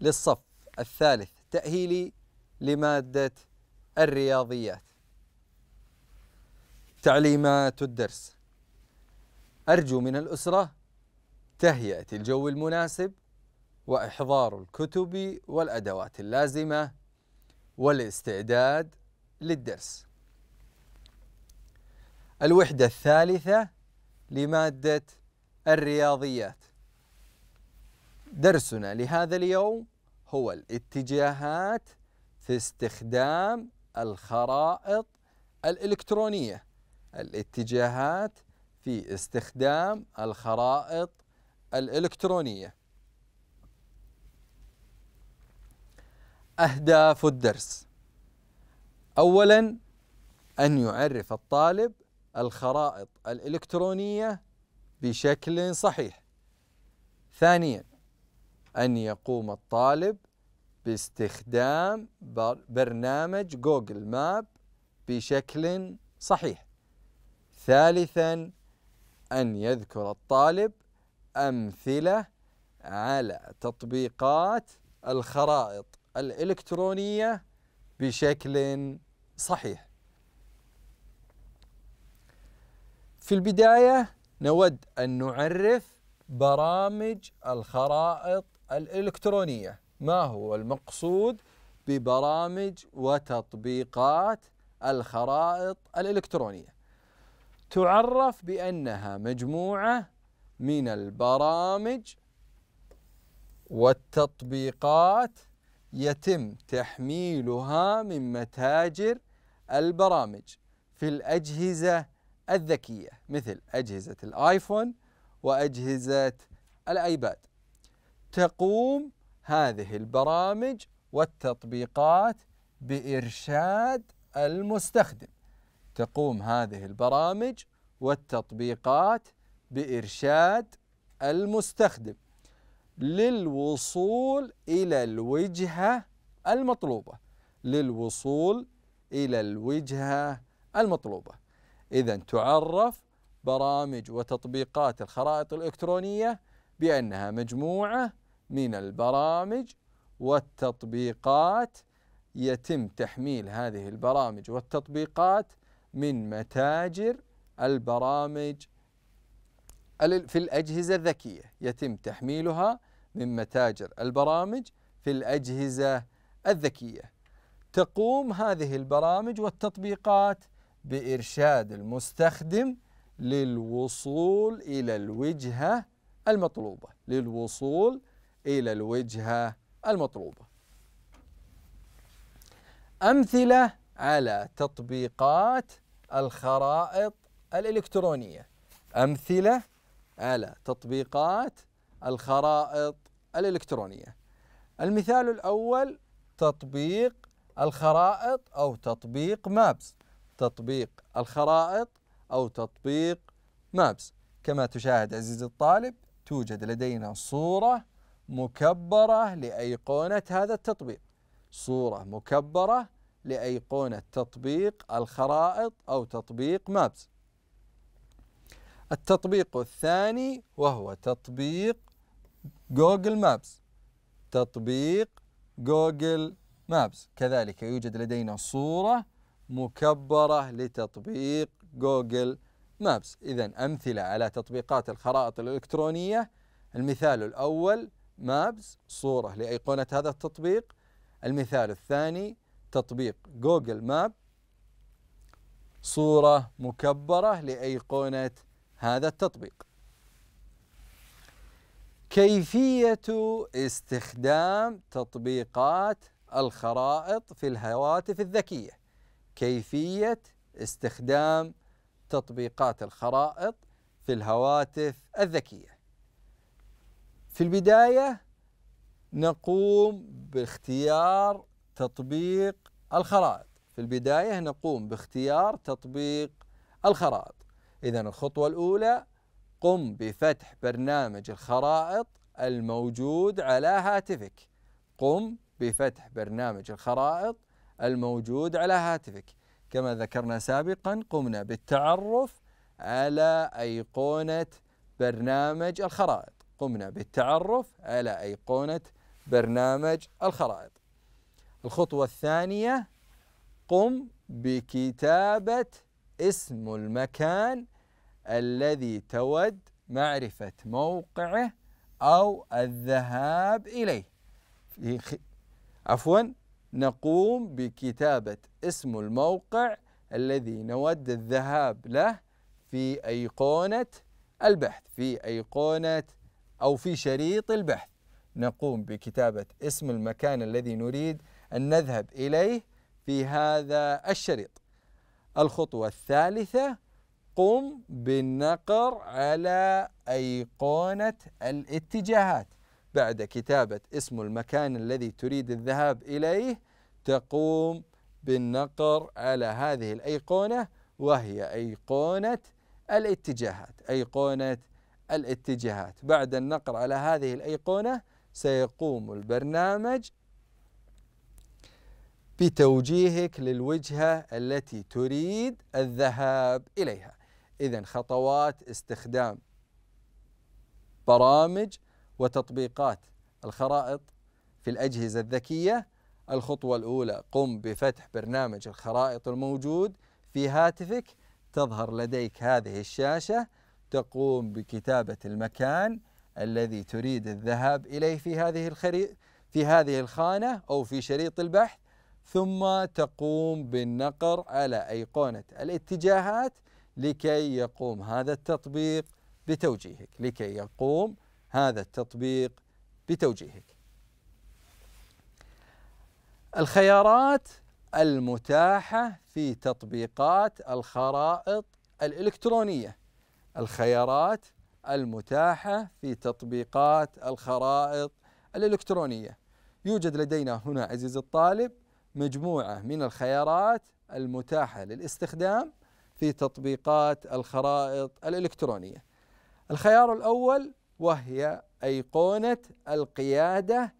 للصف الثالث تأهيلي لمادة الرياضيات تعليمات الدرس أرجو من الأسرة تهيئة الجو المناسب وإحضار الكتب والأدوات اللازمة والاستعداد للدرس الوحدة الثالثة لمادة الرياضيات درسنا لهذا اليوم هو الاتجاهات في استخدام الخرائط الإلكترونية الاتجاهات في استخدام الخرائط الإلكترونية أهداف الدرس أولا أن يعرف الطالب الخرائط الإلكترونية بشكل صحيح ثانيا أن يقوم الطالب باستخدام برنامج جوجل ماب بشكل صحيح ثالثا أن يذكر الطالب أمثلة على تطبيقات الخرائط الإلكترونية بشكل صحيح في البداية نود أن نعرف برامج الخرائط الإلكترونية ما هو المقصود ببرامج وتطبيقات الخرائط الإلكترونية تعرف بأنها مجموعة من البرامج والتطبيقات يتم تحميلها من متاجر البرامج في الأجهزة الذكية مثل أجهزة الآيفون وأجهزة الآيباد تقوم هذه البرامج والتطبيقات بإرشاد المستخدم تقوم هذه البرامج والتطبيقات بإرشاد المستخدم للوصول إلى الوجهة المطلوبة للوصول إلى الوجهة المطلوبة إذا تعرف برامج وتطبيقات الخرائط الإلكترونية بأنها مجموعة من البرامج والتطبيقات يتم تحميل هذه البرامج والتطبيقات من متاجر البرامج في الأجهزة الذكية يتم تحميلها من متاجر البرامج في الأجهزة الذكية تقوم هذه البرامج والتطبيقات بإرشاد المستخدم للوصول إلى الوجهة المطلوبة للوصول إلى الوجهة المطلوبة أمثلة على تطبيقات الخرائط الإلكترونية أمثلة على تطبيقات الخرائط الإلكترونية المثال الأول تطبيق الخرائط أو تطبيق مابس تطبيق الخرائط أو تطبيق مابس كما تشاهد عزيزي الطالب توجد لدينا صورة مكبرة لأيقونة هذا التطبيق صورة مكبرة لأيقونة تطبيق الخرائط أو تطبيق مابس التطبيق الثاني وهو تطبيق جوجل مابس تطبيق جوجل مابس كذلك يوجد لدينا صورة مكبرة لتطبيق جوجل مابس إذا أمثلة على تطبيقات الخرائط الإلكترونية المثال الأول مابز صورة لأيقونة هذا التطبيق المثال الثاني تطبيق جوجل ماب صورة مكبرة لأيقونة هذا التطبيق كيفية استخدام تطبيقات الخرائط في الهواتف الذكية كيفية استخدام تطبيقات الخرائط في الهواتف الذكية في البداية نقوم باختيار تطبيق الخرائط في البداية نقوم باختيار تطبيق الخرائط إذا الخطوة الأولى قم بفتح برنامج الخرائط الموجود على هاتفك قم بفتح برنامج الخرائط الموجود على هاتفك كما ذكرنا سابقا قمنا بالتعرف على أيقونة برنامج الخرائط قمنا بالتعرف على أيقونة برنامج الخرائط الخطوة الثانية قم بكتابة اسم المكان الذي تود معرفة موقعه أو الذهاب إليه عفوا نقوم بكتابة اسم الموقع الذي نود الذهاب له في أيقونة البحث في أيقونة أو في شريط البحث نقوم بكتابة اسم المكان الذي نريد أن نذهب إليه في هذا الشريط الخطوة الثالثة قم بالنقر على أيقونة الاتجاهات بعد كتابة اسم المكان الذي تريد الذهاب إليه تقوم بالنقر على هذه الأيقونة وهي أيقونة الاتجاهات أيقونة الاتجاهات بعد النقر على هذه الأيقونة سيقوم البرنامج بتوجيهك للوجهة التي تريد الذهاب إليها إذا خطوات استخدام برامج وتطبيقات الخرائط في الأجهزة الذكية الخطوة الأولى قم بفتح برنامج الخرائط الموجود في هاتفك تظهر لديك هذه الشاشة تقوم بكتابة المكان الذي تريد الذهاب إليه في هذه الخري في هذه الخانة أو في شريط البحث ثم تقوم بالنقر على أيقونة الاتجاهات لكي يقوم هذا التطبيق بتوجيهك لكي يقوم هذا التطبيق بتوجيهك الخيارات المتاحة في تطبيقات الخرائط الإلكترونية الخيارات المتاحة في تطبيقات الخرائط الإلكترونية يوجد لدينا هنا عزيزي الطالب مجموعة من الخيارات المتاحة للاستخدام في تطبيقات الخرائط الإلكترونية الخيار الأول وهي أيقونة القيادة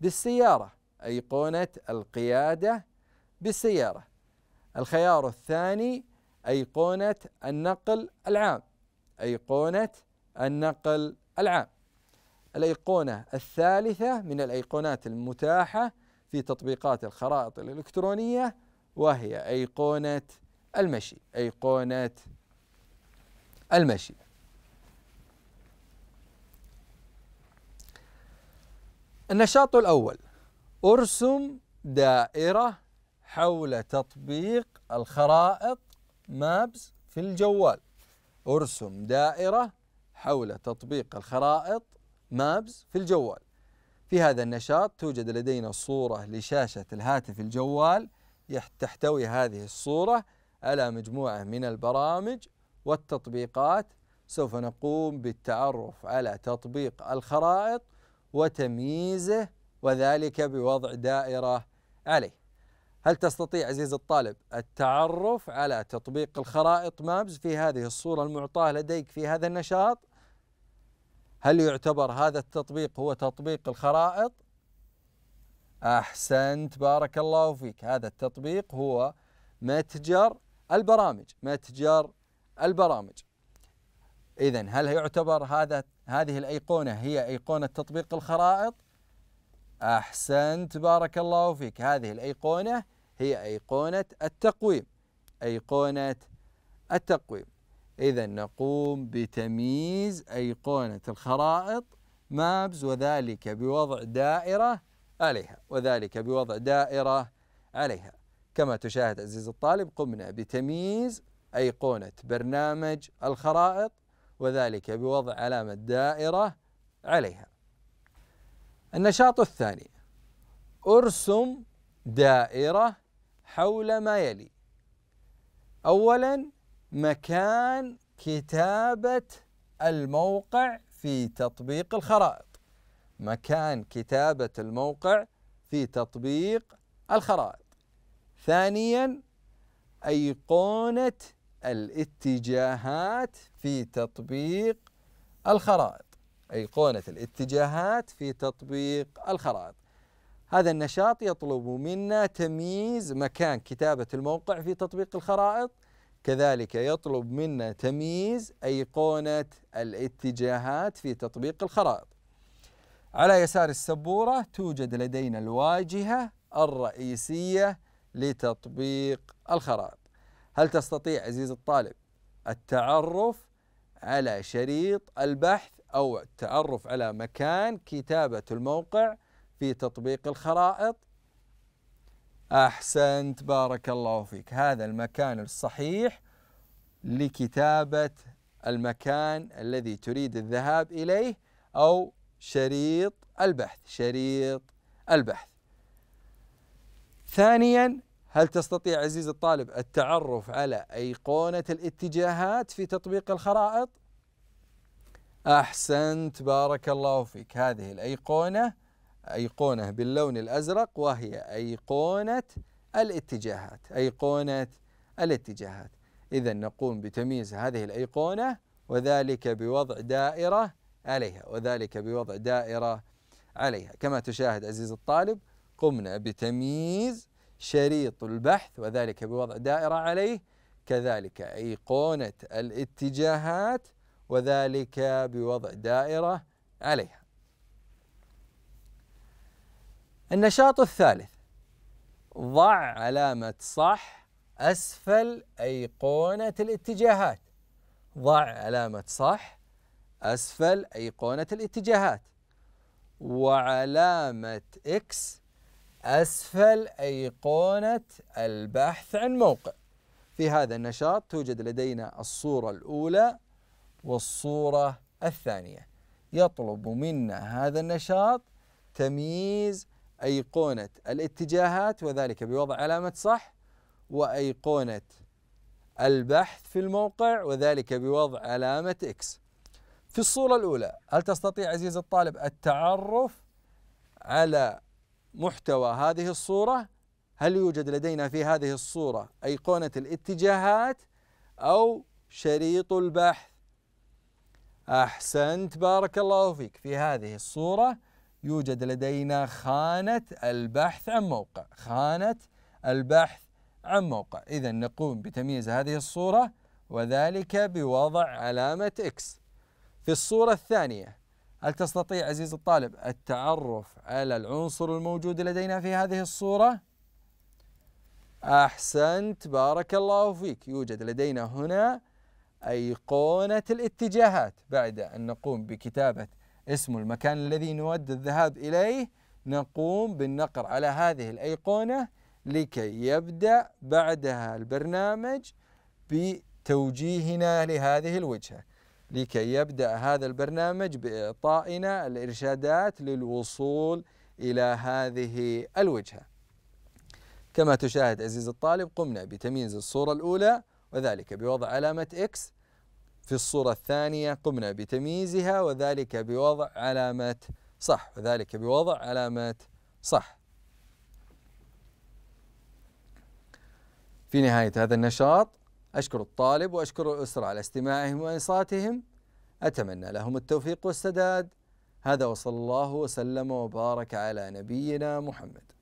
بالسيارة أيقونة القيادة بالسيارة الخيار الثاني أيقونة النقل العام أيقونة النقل العام. الأيقونة الثالثة من الأيقونات المتاحة في تطبيقات الخرائط الإلكترونية وهي أيقونة المشي، أيقونة المشي. النشاط الأول ارسم دائرة حول تطبيق الخرائط مابس في الجوال ارسم دائرة حول تطبيق الخرائط مابز في الجوال في هذا النشاط توجد لدينا صورة لشاشة الهاتف الجوال تحتوي هذه الصورة على مجموعة من البرامج والتطبيقات سوف نقوم بالتعرف على تطبيق الخرائط وتمييزه وذلك بوضع دائرة عليه هل تستطيع عزيز الطالب التعرف على تطبيق الخرائط مابز في هذه الصورة المعطاة لديك في هذا النشاط؟ هل يعتبر هذا التطبيق هو تطبيق الخرائط؟ أحسنت بارك الله فيك هذا التطبيق هو متجر البرامج متجر البرامج إذا هل يعتبر هذا هذه الأيقونة هي أيقونة تطبيق الخرائط؟ أحسنت بارك الله فيك هذه الأيقونة هي أيقونة التقويم أيقونة التقويم إذا نقوم بتمييز أيقونة الخرائط مابز وذلك بوضع دائرة عليها وذلك بوضع دائرة عليها كما تشاهد عزيزي الطالب قمنا بتمييز أيقونة برنامج الخرائط وذلك بوضع علامة دائرة عليها النشاط الثاني ارسم دائرة حول ما يلي أولا مكان كتابة الموقع في تطبيق الخرائط مكان كتابة الموقع في تطبيق الخرائط ثانيا أيقونة الاتجاهات في تطبيق الخرائط أيقونة الاتجاهات في تطبيق الخرائط هذا النشاط يطلب منا تمييز مكان كتابة الموقع في تطبيق الخرائط كذلك يطلب منا تمييز أيقونة الاتجاهات في تطبيق الخرائط على يسار السبورة توجد لدينا الواجهة الرئيسية لتطبيق الخرائط هل تستطيع عزيز الطالب التعرف على شريط البحث أو التعرف على مكان كتابة الموقع في تطبيق الخرائط أحسنت بارك الله فيك هذا المكان الصحيح لكتابة المكان الذي تريد الذهاب إليه أو شريط البحث شريط البحث ثانيا هل تستطيع عزيزي الطالب التعرف على أيقونة الاتجاهات في تطبيق الخرائط أحسنت بارك الله فيك هذه الأيقونة أيقونة باللون الأزرق وهي أيقونة الاتجاهات أيقونة الاتجاهات إذا نقوم بتمييز هذه الأيقونة وذلك بوضع دائرة عليها وذلك بوضع دائرة عليها كما تشاهد عزيز الطالب قمنا بتمييز شريط البحث وذلك بوضع دائرة عليه كذلك أيقونة الاتجاهات وذلك بوضع دائرة عليها. النشاط الثالث ضع علامة صح أسفل أيقونة الاتجاهات ضع علامة صح أسفل أيقونة الاتجاهات وعلامة إكس أسفل أيقونة البحث عن موقع في هذا النشاط توجد لدينا الصورة الأولى والصورة الثانية يطلب منا هذا النشاط تمييز أيقونة الاتجاهات وذلك بوضع علامة صح وأيقونة البحث في الموقع وذلك بوضع علامة إكس في الصورة الأولى هل تستطيع عزيزي الطالب التعرف على محتوى هذه الصورة هل يوجد لدينا في هذه الصورة أيقونة الاتجاهات أو شريط البحث أحسنت بارك الله فيك في هذه الصورة يوجد لدينا خانة البحث عن موقع خانة البحث عن موقع إذا نقوم بتمييز هذه الصورة وذلك بوضع علامة إكس في الصورة الثانية هل تستطيع عزيز الطالب التعرف على العنصر الموجود لدينا في هذه الصورة؟ أحسنت بارك الله فيك يوجد لدينا هنا أيقونة الاتجاهات بعد أن نقوم بكتابة اسم المكان الذي نود الذهاب إليه نقوم بالنقر على هذه الأيقونة لكي يبدأ بعدها البرنامج بتوجيهنا لهذه الوجهة لكي يبدأ هذا البرنامج بإعطائنا الإرشادات للوصول إلى هذه الوجهة كما تشاهد عزيزي الطالب قمنا بتمييز الصورة الأولى وذلك بوضع علامة X في الصورة الثانية قمنا بتمييزها وذلك بوضع علامة صح وذلك بوضع علامة صح في نهاية هذا النشاط أشكر الطالب وأشكر الأسرة على استماعهم وإنصاتهم أتمنى لهم التوفيق والسداد هذا وصلى الله وسلم وبارك على نبينا محمد